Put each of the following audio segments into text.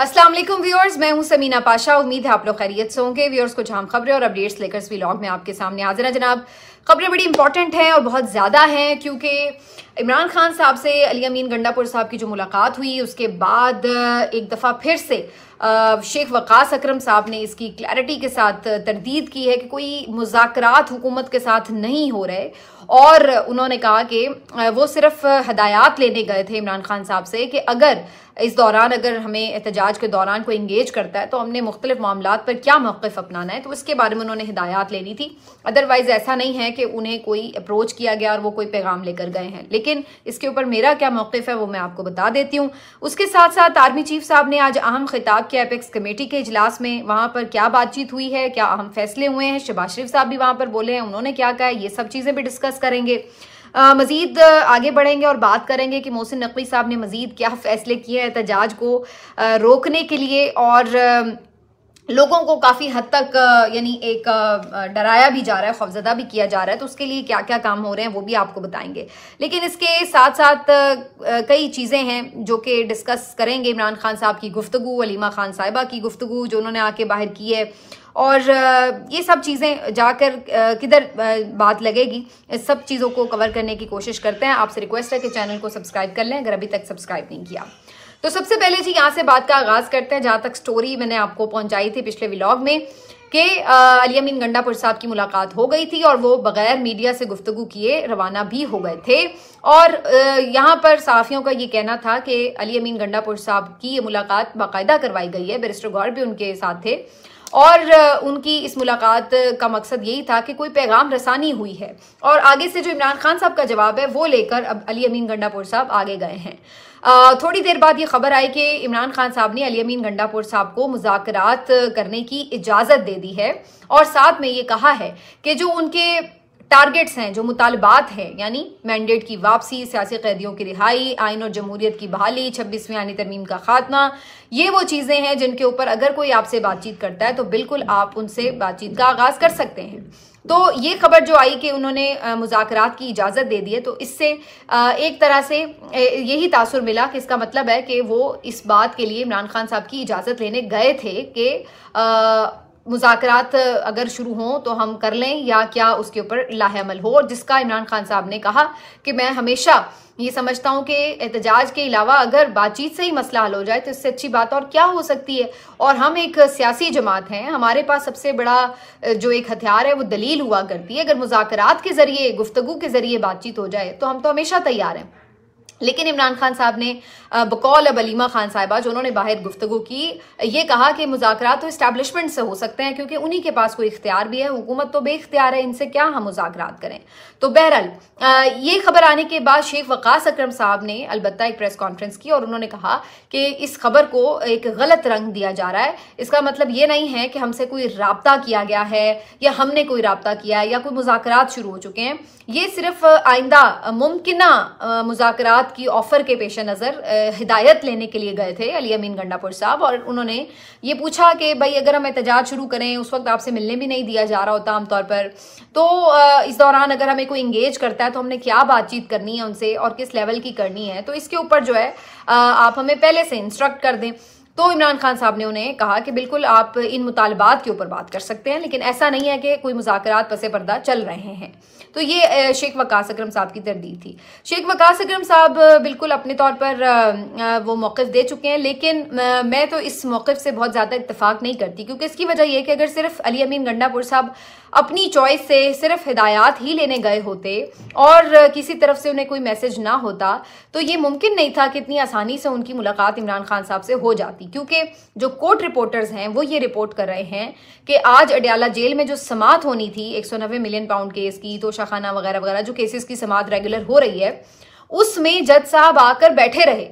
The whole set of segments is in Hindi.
असलम व्यवर्स मैं हूं समीना पाशा उम्मीद है आप लोग खैरियत से होंगे व्यवर्स कुछ हम खबरें और अपडेट्स लेकर इस व्लॉग में आपके सामने हाजिर है जनाब खबरें बड़ी इंपॉर्टेंट हैं और बहुत ज़्यादा हैं क्योंकि इमरान खान साहब से अली अमीन गंडापुर साहब की जो मुलाकात हुई उसके बाद एक दफ़ा फिर से शेख वकास अक्रम साहब ने इसकी क्लैरिटी के साथ तरदीद की है कि कोई मुजाकर हुकूमत के साथ नहीं हो रहे और उन्होंने कहा कि वो सिर्फ हदायत लेने गए थे इमरान खान साहब से कि अगर इस दौरान अगर हमें एहतजाज के दौरान कोई इंगेज करता है तो हमने मुख्तलिफ मामला पर क्या मौक़ अपनाना है तो उसके बारे में उन्होंने हिदायत लेनी थी अदरवाइज़ ऐसा नहीं है कि उन्हें कोई अप्रोच किया गया और वो कोई पैगाम लेकर गए हैं लेकिन इसके ऊपर मेरा क्या मौक़ है वो मैं आपको बता देती हूँ उसके साथ साथ आर्मी चीफ साहब ने आज अहम खिताब किया एपेक्स कमेटी के इजलास में वहाँ पर क्या बातचीत हुई है क्या अहम फैसले हुए हैं शबाज शरीफ साहब भी वहाँ पर बोले हैं उन्होंने क्या कहा ये सब चीज़ें भी डिस्कस करेंगे मजीद आगे बढ़ेंगे और बात करेंगे कि मोहसिन नकवी साहब ने मजीद क्या फैसले किए हैं एहतजाज को रोकने के लिए और लोगों को काफ़ी हद तक यानी एक डराया भी जा रहा है खौफजदा भी किया जा रहा है तो उसके लिए क्या क्या काम हो रहे हैं वो भी आपको बताएंगे लेकिन इसके साथ साथ कई चीज़ें हैं जो कि डिस्कस करेंगे इमरान खान साहब की गुफ्तु वलीमा खान साहिबा की गुफ्तु जो उन्होंने आके बाहर की है और ये सब चीज़ें जाकर किधर बात लगेगी इस सब चीज़ों को कवर करने की कोशिश करते हैं आपसे रिक्वेस्ट है कि चैनल को सब्सक्राइब कर लें अगर अभी तक सब्सक्राइब नहीं किया तो सबसे पहले जी यहाँ से बात का आगाज़ करते हैं जहाँ तक स्टोरी मैंने आपको पहुँचाई थी पिछले व्लॉग में कि अली अमीन गंडापुर साहब की मुलाकात हो गई थी और वो बगैर मीडिया से गुफ्तु किए रवाना भी हो गए थे और यहाँ पर साफियों का ये कहना था कि अली अमीन गंडापुर साहब की ये मुलाकात बाकायदा करवाई गई है बैरिस्टर गौर भी उनके साथ थे और उनकी इस मुलाकात का मकसद यही था कि कोई पैगाम रसानी हुई है और आगे से जो इमरान खान साहब का जवाब है वो लेकर अब अली अमीन गंडापुर साहब आगे गए हैं थोड़ी देर बाद ये खबर आई कि इमरान खान साहब ने अली अमीन गंडापुर साहब को मुजाकरात करने की इजाज़त दे दी है और साथ में ये कहा है कि जो उनके टारगेट्स हैं जो मुतालबात हैं यानी मैंडेट की वापसी सियासी कैदियों की रिहाई आइन और जमहूरियत की बहाली छब्बीसवीं आनी तरमीम का खात्मा ये वो चीज़ें हैं जिनके ऊपर अगर कोई आपसे बातचीत करता है तो बिल्कुल आप उनसे बातचीत का आगाज़ कर सकते हैं तो ये खबर जो आई कि उन्होंने मुजाकर की इजाज़त दे दी है तो इससे एक तरह से यही तासर मिला कि इसका मतलब है कि वो इस बात के लिए इमरान खान साहब की इजाज़त लेने गए थे कि मुजात अगर शुरू हों तो हम कर लें या क्या उसके ऊपर लाहेमल हो और जिसका इमरान खान साहब ने कहा कि मैं हमेशा ये समझता हूँ कि एहतजाज के अलावा अगर बातचीत से ही मसला हल हो जाए तो इससे अच्छी बात और क्या हो सकती है और हम एक सियासी जमात हैं हमारे पास सबसे बड़ा जो एक हथियार है वो दलील हुआ करती है अगर मुजाकर के ज़रिए गुफ्तु के ज़रिए बातचीत हो जाए तो हम तो हमेशा तैयार हैं लेकिन इमरान खान साहब ने बकौल अब अलीमा खान साहिबा जो उन्होंने बाहर गुफ्तु की ये कहा कि मुजाकर तो इस्टेब्लिशमेंट से हो सकते हैं क्योंकि उन्हीं के पास कोई इख्तियार भी है हुकूमत तो बेख्तियार है इनसे क्या हम मुजाकर करें तो बहरहाल ये खबर आने के बाद शेख वकास अक्रम साहब ने अलबत्ता एक प्रेस कॉन्फ्रेंस की और उन्होंने कहा कि इस खबर को एक गलत रंग दिया जा रहा है इसका मतलब ये नहीं है कि हमसे कोई रबता किया गया है या हमने कोई रबता किया है या कोई मुजाकर शुरू हो चुके हैं ये सिर्फ आइंदा मुमकिन मुजाकर की ऑफर के पेश नज़र हिदायत लेने के लिए गए थे अली अमीन गंडापुर साहब और उन्होंने ये पूछा कि भाई अगर हम एहतजाज शुरू करें उस वक्त आपसे मिलने भी नहीं दिया जा रहा होता आमतौर पर तो इस दौरान अगर हमें कोई इंगेज करता है तो हमने क्या बातचीत करनी है उनसे और किस लेवल की करनी है तो इसके ऊपर जो है आप हमें पहले से इंस्ट्रक्ट कर दें तो इमरान खान साहब ने उन्हें कहा कि बिल्कुल आप इन मुतालबात के ऊपर बात कर सकते हैं लेकिन ऐसा नहीं है कि कोई मुजाकर पसे पर्दा चल रहे हैं तो ये शेख वकास अक्रम साहब की तरदीद थी शेख वकास अक्रम साहब बिल्कुल अपने तौर पर वो मौक़ दे चुके हैं लेकिन मैं तो इस मौक़ से बहुत ज़्यादा इतफाक़ नहीं करती क्योंकि इसकी वजह यह कि अगर सिर्फ अली अमीन गंडापुर साहब अपनी चॉइस से सिर्फ हिदायत ही लेने गए होते और किसी तरफ से उन्हें कोई मैसेज ना होता तो ये मुमकिन नहीं था कि इतनी आसानी से उनकी मुलाकात इमरान खान साहब से हो जाती क्योंकि जो कोर्ट रिपोर्टर्स हैं वो ये रिपोर्ट कर रहे हैं कि आज अडयाला जेल में जो समात होनी थी एक मिलियन पाउंड केस की तो खाना वगैरह वगैरह जो केसेस की समात रेगुलर हो रही है उसमें जज साहब आकर बैठे रहे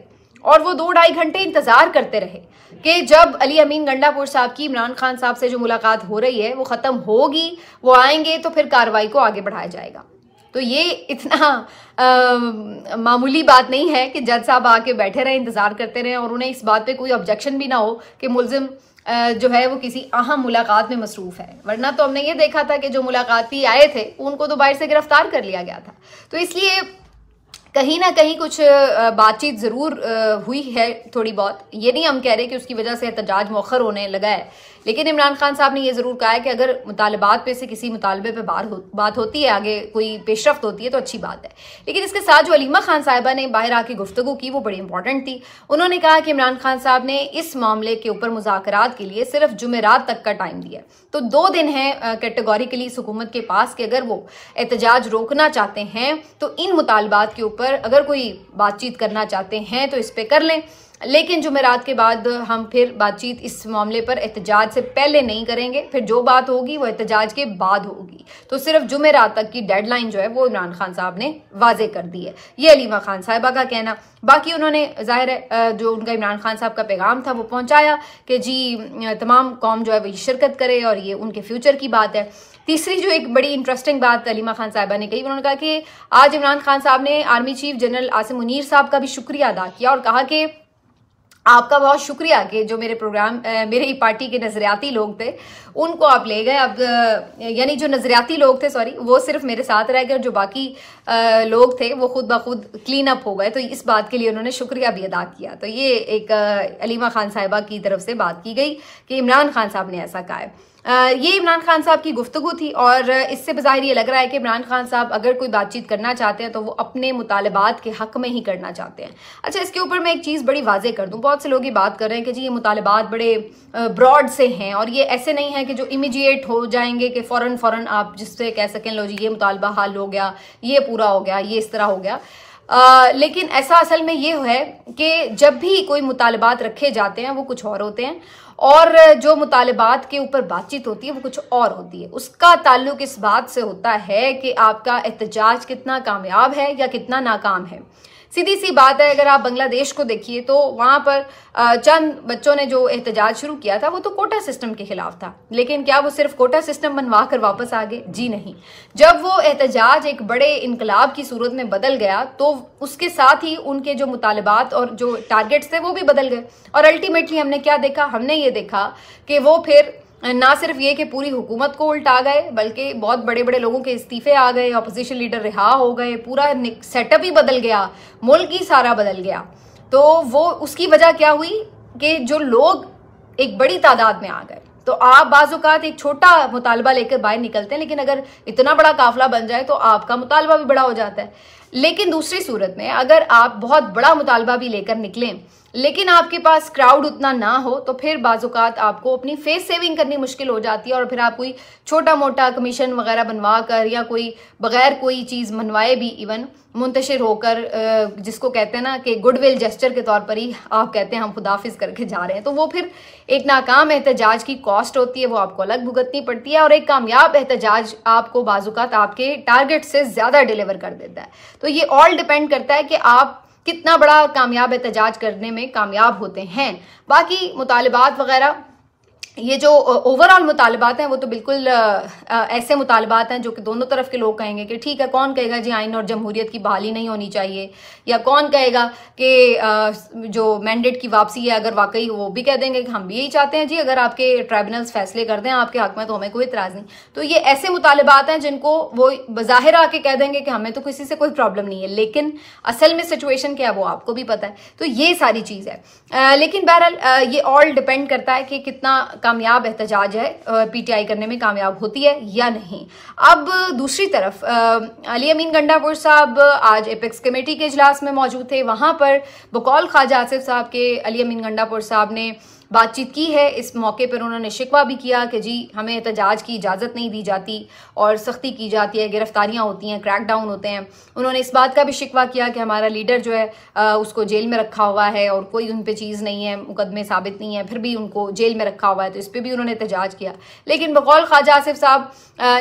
और वो दो ढाई घंटे इंतजार करते रहे कि जब अली अमीन गंडापुर साहब की इमरान खान साहब से जो मुलाकात हो रही है वो ख़त्म होगी वो आएंगे तो फिर कार्रवाई को आगे बढ़ाया जाएगा तो ये इतना आ, मामूली बात नहीं है कि जज साहब आके बैठे रहे इंतज़ार करते रहे और उन्हें इस बात पे कोई ऑब्जेक्शन भी ना हो कि मुलजिम जो है वो किसी अहम मुलाकात में मसरूफ़ है वरना तो हमने ये देखा था कि जो मुलाकाती आए थे उनको तो बाहर से गिरफ्तार कर लिया गया था तो इसलिए कहीं ना कहीं कुछ बातचीत ज़रूर हुई है थोड़ी बहुत ये नहीं हम कह रहे कि उसकी वजह से एहतजाज मौखर होने लगा है लेकिन इमरान खान साहब ने यह ज़रूर कहा है कि अगर मुतालबात पे से किसी मुतालबे पे बात हो, बात होती है आगे कोई पेशरफ होती है तो अच्छी बात है लेकिन इसके साथ जो अलीमा खान साहिबा ने बाहर आके गुफ्तु की वो बड़ी इंपॉर्टेंट थी उन्होंने कहा कि इमरान खान साहब ने इस मामले के ऊपर मुजाकर के लिए सिर्फ जुमेरात तक का टाइम दिया तो दो दिन है कैटेगोरिकली इस हुकूमत के पास कि अगर वो एहतजाज रोकना चाहते हैं तो इन मुतालबात के ऊपर अगर कोई बातचीत करना चाहते हैं तो इस पर कर लें लेकिन जुमेरात के बाद हम फिर बातचीत इस मामले पर एहतजाज से पहले नहीं करेंगे फिर जो बात होगी वो एहतजाज के बाद होगी तो सिर्फ जुमेरात तक की डेडलाइन जो है वो इमरान खान साहब ने वाजे कर दी है ये अलीमा खान साहिबा का कहना बाकी उन्होंने जाहिर है जो उनका इमरान खान साहब का पैगाम था वो पहुंचाया कि जी तमाम कौम जो है वही शिरकत करे और ये उनके फ्यूचर की बात है तीसरी जो एक बड़ी इंटरेस्टिंग बात अलीमा खान साहबा ने कही उन्होंने कहा कि आज इमरान खान साहब ने army chief general Asim Munir साहब का भी शुक्रिया अदा किया और कहा कि आपका बहुत शुक्रिया कि जो मेरे प्रोग्राम मेरे ही पार्टी के नज़रियाती लोग थे उनको आप ले गए अब यानी जो नज़रियाती लोग थे सॉरी वो सिर्फ मेरे साथ रह गए और जो बाकी आ, लोग थे वो खुद ब खुद क्लीन अप हो गए तो इस बात के लिए उन्होंने शुक्रिया भी अदा किया तो ये एक अलीमा खान साहिबा की तरफ से बात की गई कि इमरान खान साहब ने ऐसा कहा है ये इमरान खान साहब की गुफ्तु थी और इससे बाहिर ये लग रहा है कि इमरान खान साहब अगर कोई बातचीत करना चाहते हैं तो वो अपने मुतालबात के हक में ही करना चाहते हैं अच्छा इसके ऊपर मैं एक चीज़ बड़ी वाजे कर दूँ बहुत से लोग ये बात कर रहे हैं कि जी ये मुतालबात बड़े ब्रॉड से हैं और ये ऐसे नहीं है कि जो इमीजिएट हो जाएंगे कि फ़ौर फ़ौर आप जिससे कह सकें लो जी ये मुतालबा हाल हो गया ये पूरा हो गया ये इस तरह हो गया आ, लेकिन ऐसा असल में ये है कि जब भी कोई मुतालबात रखे जाते हैं वो कुछ और होते हैं और जो मुतालबात के ऊपर बातचीत होती है वो कुछ और होती है उसका ताल्लुक इस बात से होता है कि आपका एहतजाज कितना कामयाब है या कितना नाकाम है सीधी सी बात है अगर आप बांग्लादेश को देखिए तो वहां पर चंद बच्चों ने जो एहतजाज शुरू किया था वो तो कोटा सिस्टम के खिलाफ था लेकिन क्या वो सिर्फ कोटा सिस्टम बनवा कर वापस आ गए जी नहीं जब वो एहतजाज एक बड़े इनकलाब की सूरत में बदल गया तो उसके साथ ही उनके जो मुतालबात और जो टारगेट्स थे वो भी बदल गए और अल्टीमेटली हमने क्या देखा हमने ये देखा कि वो फिर ना सिर्फ ये कि पूरी हुकूमत को उल्टा गए बल्कि बहुत बड़े बड़े लोगों के इस्तीफे आ गए अपोजिशन लीडर रिहा हो गए पूरा सेटअप ही बदल गया मुल्क ही सारा बदल गया तो वो उसकी वजह क्या हुई कि जो लोग एक बड़ी तादाद में आ गए तो आप बाजूकात एक छोटा मुतालबा लेकर बाहर निकलते हैं लेकिन अगर इतना बड़ा काफिला बन जाए तो आपका मुतालबा भी बड़ा हो जाता है लेकिन दूसरी सूरत में अगर आप बहुत बड़ा मुतालबा भी लेकर निकलें लेकिन आपके पास क्राउड उतना ना हो तो फिर बाजुकात आपको अपनी फेस सेविंग करनी मुश्किल हो जाती है और फिर आप कोई छोटा मोटा कमीशन वगैरह बनवा कर या कोई बगैर कोई चीज़ मनवाए भी इवन मुंतशिर होकर जिसको कहते हैं ना कि गुडविल जेस्टर के तौर पर ही आप कहते हैं हम खुदाफिज करके जा रहे हैं तो वो फिर एक नाकाम एहतजाज की कॉस्ट होती है वो आपको अलग भुगतनी पड़ती है और एक कामयाब एहतजाज आपको बाजुकात आपके टारगेट से ज़्यादा डिलीवर कर देता है तो ये ऑल डिपेंड करता है कि आप कितना बड़ा और कामयाब एहतजाज करने में कामयाब होते हैं बाकी मुतालबात वगैरह ये जो ओवरऑल मुतालबात हैं वो तो बिल्कुल ऐसे मुतालबात हैं जो कि दोनों तरफ के लोग कहेंगे कि ठीक है कौन कहेगा जी आइन और जमहूरियत की बहाली नहीं होनी चाहिए या कौन कहेगा कि जो मैंडेट की वापसी है अगर वाकई वो भी कह देंगे कि हम भी यही चाहते हैं जी अगर आपके ट्राइब्यूनल्स फैसले कर दें आपके हक में तो हमें कोई इतराज़ नहीं तो ये ऐसे मुतालबात हैं जिनको वो बज़ाहिर आके कह देंगे कि हमें तो किसी से कोई प्रॉब्लम नहीं है लेकिन असल में सिचुएशन क्या है वो आपको भी पता है तो ये सारी चीज़ है लेकिन बहरहाल ये ऑल डिपेंड करता है कि कितना कामयाब एहतजाज है पीटीआई करने में कामयाब होती है या नहीं अब दूसरी तरफ अली अमीन गंडापुर साहब आज एपेक्स कमेटी के इजलास में मौजूद थे वहां पर बकौल ख्वाजा आसिफ साहब के अली अमीन गंडापुर साहब ने बातचीत की है इस मौके पर उन्होंने शिकवा भी किया कि जी हमें एहतजाज तो की इजाज़त नहीं दी जाती और सख्ती की जाती है गिरफ्तारियाँ होती हैं क्रैकडाउन होते हैं उन्होंने इस बात का भी शिकवा किया कि हमारा लीडर जो है उसको जेल में रखा हुआ है और कोई उन पर चीज़ नहीं है मुकदमे साबित नहीं है फिर भी उनको जेल में रखा हुआ है तो इस पर भी उन्होंने एहतजाज किया लेकिन बकौल ख्वाजा आसिफ साहब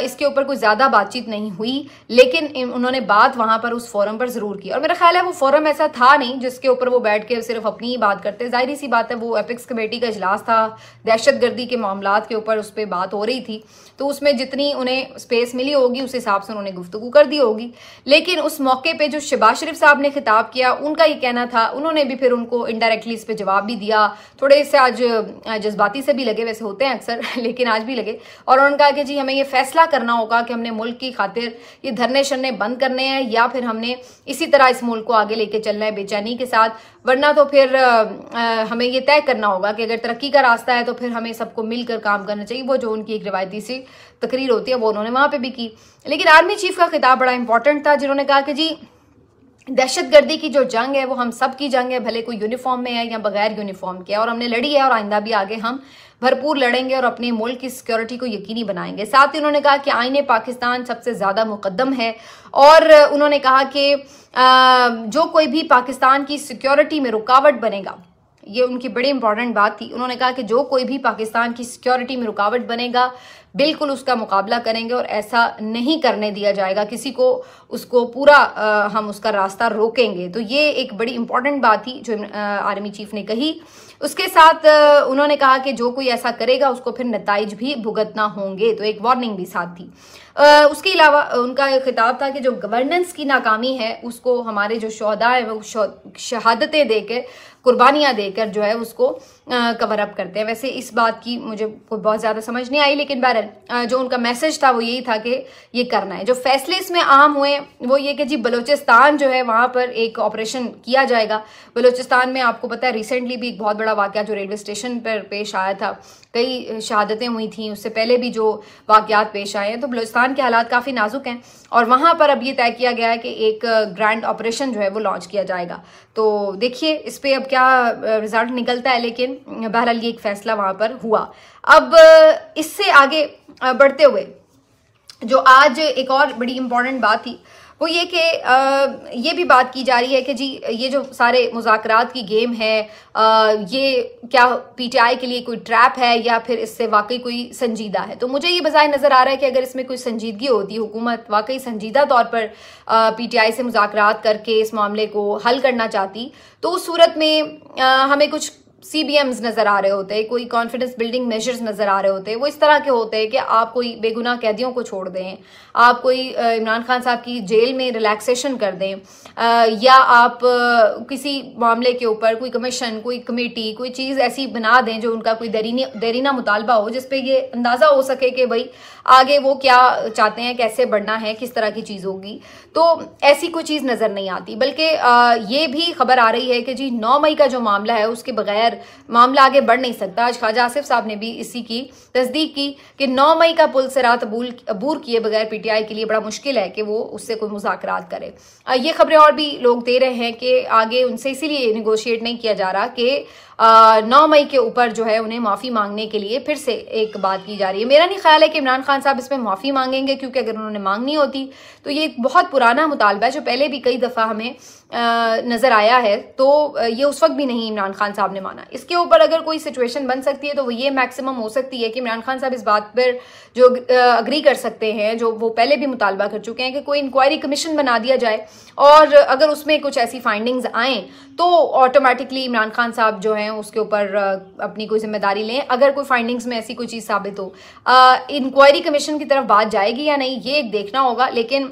इसके ऊपर कुछ ज़्यादा बातचीत नहीं हुई लेकिन उन्होंने बात वहाँ पर उस फोरम पर ज़रूर की और मेरा ख्याल है वो फोरम ऐसा था नहीं जिसके ऊपर वो बैठ के सिर्फ अपनी ही बात करते जाहिर सी बात है वो एपिक्स कमेटी का इजलास था दहशत गर्दी के मामला के ऊपर उस पर बात हो रही थी तो उसमें जितनी उन्हें स्पेस मिली होगी उस हिसाब से उन्होंने गुफ्तु कर दी होगी लेकिन उस मौके पर जो शिबाज शरीफ साहब ने खिताब किया उनका ये कहना था उन्होंने भी फिर उनको इनडायरेक्टली इस पर जवाब भी दिया थोड़े से आज जज्बाती से भी लगे वैसे होते हैं अक्सर लेकिन आज भी लगे और उन्होंने कहा कि जी हमें ये फैसला करना होगा कि हमने मुल्क की खातिर ये धरने शरने बंद करने हैं या फिर हमने इसी तरह इस मुल्क को आगे लेके चलना है बेचैनी के साथ वरना तो फिर हमें ये तय करना होगा कि अगर तरक्की का रास्ता है तो फिर हमें सबको मिलकर काम करना चाहिए वो जो उनकी एक रिवायती सी तकरीर होती है वो उन्होंने वहाँ पर भी की लेकिन आर्मी चीफ का खिताब बड़ा इंपॉर्टेंट था जिन्होंने कहा कि जी दहशतगर्दी की जो जंग है वो हम सब की जंग है भले कोई यूनिफॉर्म में है या बगैर यूनिफॉर्म के और हमने लड़ी है और आइंदा भी आगे हम भरपूर लड़ेंगे और अपने मुल्क की सिक्योरिटी को यकीनी बनाएंगे साथ ही उन्होंने कहा कि आईने पाकिस्तान सबसे ज़्यादा मुकदम है और उन्होंने कहा कि जो कोई भी पाकिस्तान की सिक्योरिटी में रुकावट बनेगा ये उनकी बड़ी इंपॉर्टेंट बात थी उन्होंने कहा कि जो कोई भी पाकिस्तान की सिक्योरिटी में रुकावट बनेगा बिल्कुल उसका मुकाबला करेंगे और ऐसा नहीं करने दिया जाएगा किसी को उसको पूरा आ, हम उसका रास्ता रोकेंगे तो ये एक बड़ी इंपॉर्टेंट बात थी जो आ, आर्मी चीफ ने कही उसके साथ उन्होंने कहा कि जो कोई ऐसा करेगा उसको फिर नतज भी भुगतना होंगे तो एक वार्निंग भी साथ थी आ, उसके अलावा उनका खिताब था कि जो गवर्नेंस की नाकामी है उसको हमारे जो शहदा है वो शहादतें देकर कुर्बानियाँ देकर जो है उसको कवर अप करते हैं वैसे इस बात की मुझे बहुत ज़्यादा समझ नहीं आई लेकिन बहरल जो उनका मैसेज था वो यही था कि ये करना है जो फैसले इसमें आम हुए वो ये कि जी बलोचिस्तान जो है वहाँ पर एक ऑपरेशन किया जाएगा बलोचिस्तान में आपको पता है रिसेंटली भी एक बहुत बड़ा वाक़ जो रेलवे स्टेशन पर पेश आया था कई शहादतें हुई थी उससे पहले भी जो वाक़ात पेश आए हैं तो बलोचिस्तान के हालात काफ़ी नाजुक हैं और वहाँ पर अब ये तय किया गया है कि एक ग्रैंड ऑपरेशन जो है वो लॉन्च किया जाएगा तो देखिए इस पर अब क्या रिजल्ट निकलता है लेकिन बहरहाल ये एक फैसला वहां पर हुआ अब इससे आगे बढ़ते हुए जो आज एक और बड़ी इंपॉर्टेंट बात थी वो ये कि ये भी बात की जा रही है कि जी ये जो सारे मुजाकरात की गेम है आ, ये क्या पीटीआई के लिए कोई ट्रैप है या फिर इससे वाकई कोई संजीदा है तो मुझे ये बजाय नज़र आ रहा है कि अगर इसमें कोई संजीदगी होती हुकूमत वाकई संजीदा तौर पर पीटीआई से मुजाकरात करके इस मामले को हल करना चाहती तो उस सूरत में आ, हमें कुछ सीबीएम्स नजर आ रहे होते हैं कोई कॉन्फिडेंस बिल्डिंग मेजर्स नजर आ रहे होते वो इस तरह के होते हैं कि आप कोई बेगुनाह कैदियों को छोड़ दें आप कोई इमरान खान साहब की जेल में रिलैक्सेशन कर दें या आप किसी मामले के ऊपर कोई कमीशन कोई कमेटी कोई चीज़ ऐसी बना दें जो उनका कोई देरीनी देरीना मुतालबा हो जिसपे ये अंदाज़ा हो सके कि भाई आगे वो क्या चाहते हैं कैसे बढ़ना है किस तरह की चीज़ होगी तो ऐसी कोई चीज़ नज़र नहीं आती बल्कि ये भी खबर आ रही है कि जी नौ मई का जो मामला है उसके बगैर मामला आगे बढ़ नहीं सकता आज ख्वाजा आसिफ साहब ने भी इसी की तस्दीक की कि नौ मई का पुल से रात अबूल अबूर किए बगैर पीटीआई के लिए बड़ा मुश्किल है कि वो उससे कोई मुजाकर करे ये खबरें और भी लोग दे रहे हैं कि आगे उनसे इसीलिए निगोशिएट नहीं किया जा रहा कि नौ मई के ऊपर जो है उन्हें माफ़ी मांगने के लिए फिर से एक बात की जा रही है मेरा नहीं ख्याल है कि इमरान खान साहब इसमें माफ़ी मांगेंगे क्योंकि अगर उन्होंने मांगनी होती तो ये एक बहुत पुराना मुतालबा है जो पहले भी कई दफ़ा हमें नज़र आया है तो ये उस वक्त भी नहीं इमरान खान साहब ने माना इसके ऊपर अगर कोई सिचुएशन बन सकती है तो वो ये मैक्सिमम हो सकती है कि इमरान खान साहब इस बात पर जो अग्री कर सकते हैं जो वो पहले भी मुतालबा कर चुके हैं कि कोई इंक्वायरी कमीशन बना दिया जाए और अगर उसमें कुछ ऐसी फाइंडिंग्स आएँ तो ऑटोमेटिकली इमरान खान साहब जो हैं उसके ऊपर अपनी कोई जिम्मेदारी लें अगर कोई फाइंडिंग्स में ऐसी कोई चीज़ साबित हो इंक्वायरी कमीशन की तरफ बात जाएगी या नहीं ये एक देखना होगा लेकिन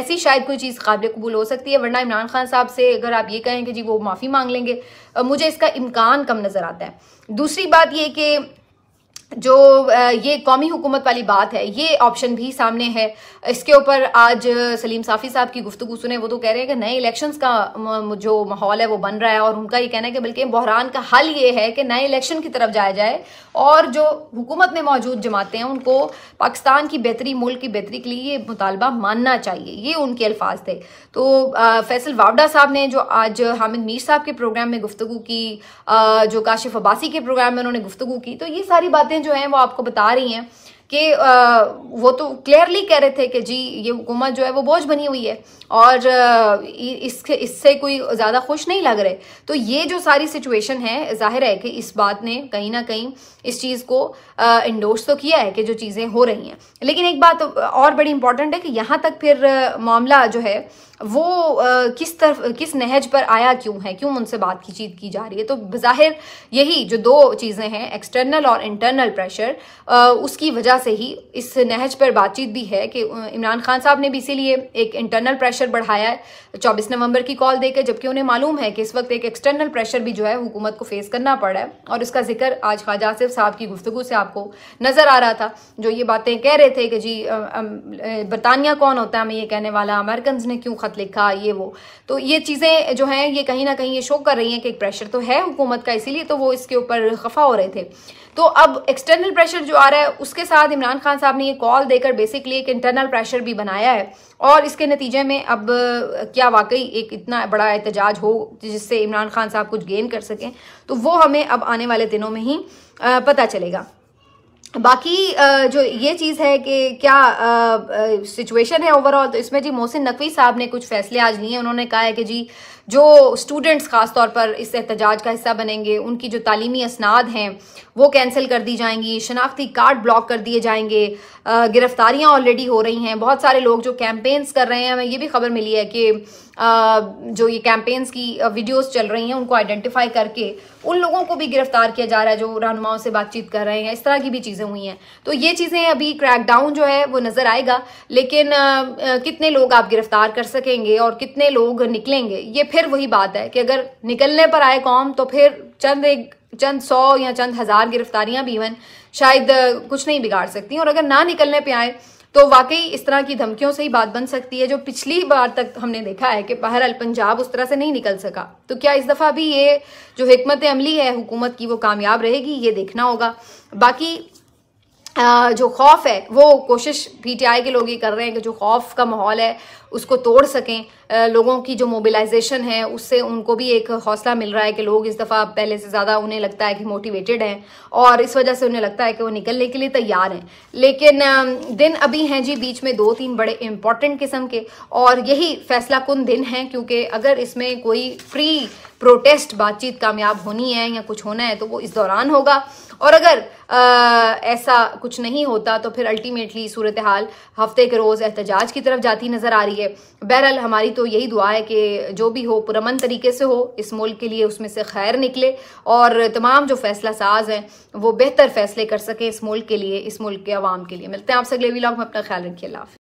ऐसी शायद कोई चीज़ काबिल कबूल हो सकती है वरना इमरान खान साहब से अगर आप ये कहें कि जी वो माफ़ी मांग लेंगे मुझे इसका इम्कान कम नज़र आता है दूसरी बात ये कि जो ये कौमी हुकूमत वाली बात है ये ऑप्शन भी सामने है इसके ऊपर आज सलीम साफ़ी साहब की गुफ्तु सुने वो तो कह रहे हैं कि नए इलेक्शंस का जो माहौल है वो बन रहा है और उनका ये कहना है कि बल्कि बहरान का हल ये है कि नए इलेक्शन की तरफ जाया जाए और जो हुकूमत में मौजूद जमातें हैं उनको पाकिस्तान की बेहतरी मुल्क की बेहतरी के लिए ये मुतालबा मानना चाहिए ये उनके अल्फाज थे तो फैसल वावडा साहब ने जो आज हामिद मीर साहब के प्रोग्राम में गुफ्तु की जो काशिफ अब्बासी के प्रोग्राम में उन्होंने गुफ्तु की तो ये सारी बातें जो हैं वो आपको बता रही हैं कि वो तो क्लियरली कह रहे थे कि जी ये हुकूमत जो है वो बोझ बनी हुई है और इसके इससे कोई ज़्यादा खुश नहीं लग रहे तो ये जो सारी सिचुएशन है जाहिर है कि इस बात ने कहीं ना कहीं इस चीज़ को इंडोर्स तो किया है कि जो चीज़ें हो रही हैं लेकिन एक बात और बड़ी इंपॉर्टेंट है कि यहाँ तक फिर मामला जो है वो आ, किस तरफ किस नहज पर आया क्यों है क्यों उनसे बात की चीत की जा रही है तो बाहिर यही जो दो चीज़ें हैं एक्सटर्नल और इंटरनल प्रेशर आ, उसकी वजह से ही इस नहज पर बातचीत भी है कि इमरान खान साहब ने भी इसीलिए एक इंटरनल प्रेशर बढ़ाया है चौबीस नवंबर की कॉल देकर जबकि उन्हें मालूम है कि इस वक्त एक एक्सटर्नल प्रेशर भी जो है हुकूमत को फेस करना पड़ा है और इसका जिक्र आज ख्वाजा आसिफ साहब की गुफ्तु से आपको नज़र आ रहा था जो ये बातें कह रहे थे कि जी बरतानिया कौन होता है हमें ये कहने वाला अमेरिकन ने क्यों ख़त लिखा ये वो तो ये चीज़ें जो हैं ये कहीं ना कहीं ये शो कर रही हैं कि एक प्रेशर तो है हुकूमत का इसीलिए तो वो इसके ऊपर खफा हो रहे थे तो अब एक्सटर्नल प्रेशर जो आ रहा है उसके साथ इमरान खान साहब ने ये कॉल देकर बेसिकली एक इंटरनल प्रेशर भी बनाया है और इसके नतीजे में अब क्या वाकई एक इतना बड़ा एहतजाज हो जिससे इमरान खान साहब कुछ गेन कर सकें तो वो हमें अब आने वाले दिनों में ही पता चलेगा बाकी जो ये चीज़ है कि क्या सिचुएशन है ओवरऑल तो इसमें जी मोहसिन नकवी साहब ने कुछ फैसले आज लिए उन्होंने कहा है कि जी जो स्टूडेंट्स ख़ास तौर पर इस एहतजाज का हिस्सा बनेंगे उनकी जो तालीमी असनाद हैं वो कैंसिल कर दी जाएंगी शनाख्ती कार्ड ब्लॉक कर दिए जाएंगे गिरफ्तारियां ऑलरेडी हो रही हैं बहुत सारे लोग जो कैंपेन्स कर रहे हैं हमें ये भी खबर मिली है कि जो ये कैंपेन्स की वीडियोस चल रही हैं उनको आइडेंटिफाई करके उन लोगों को भी गिरफ्तार किया जा रहा है जो रहनुमाओं से बातचीत कर रहे हैं इस तरह की भी चीज़ें हुई हैं तो ये चीज़ें अभी क्रैकडाउन जो है वो नज़र आएगा लेकिन कितने लोग आप गिरफ्तार कर सकेंगे और कितने लोग निकलेंगे ये फिर वही बात है कि अगर निकलने पर आए कौम तो फिर चंद एक चंद सौ या चंद हज़ार गिरफ्तारियाँ भी इवन शायद कुछ नहीं बिगाड़ सकती और अगर ना निकलने पर आए तो वाकई इस तरह की धमकियों से ही बात बन सकती है जो पिछली बार तक हमने देखा है कि बहरहाल पंजाब उस तरह से नहीं निकल सका तो क्या इस दफ़ा भी ये जो हमत अमली है हुकूमत की वो कामयाब रहेगी ये देखना होगा बाकी जो खौफ है वो कोशिश पीटीआई के लोग ये कर रहे हैं कि जो खौफ का माहौल है उसको तोड़ सकें लोगों की जो मोबिलाइजेशन है उससे उनको भी एक हौसला मिल रहा है कि लोग इस दफ़ा पहले से ज़्यादा उन्हें लगता है कि मोटिवेटेड हैं और इस वजह से उन्हें लगता है कि वो निकलने के लिए तैयार हैं लेकिन दिन अभी हैं जी बीच में दो तीन बड़े इंपॉर्टेंट किस्म के और यही फैसला कुन दिन हैं क्योंकि अगर इसमें कोई फ्री प्रोटेस्ट बातचीत कामयाब होनी है या कुछ होना है तो वो इस दौरान होगा और अगर आ, ऐसा कुछ नहीं होता तो फिर अल्टीमेटली सूरत हाल हफ्ते के रोज़ एहतजाज की तरफ जाती नज़र आ रही है बहरहाल हमारी तो यही दुआ है कि जो भी हो पुरमन तरीके से हो इस मुल्क के लिए उसमें से खैर निकले और तमाम जो फैसला साज हैं वो बेहतर फैसले कर सकें इस मुल्क के लिए इस मुल्क के आवाम के लिए मिलते हैं आपसे अगले वीलॉग में अपना ख्याल रखिए अल्लाह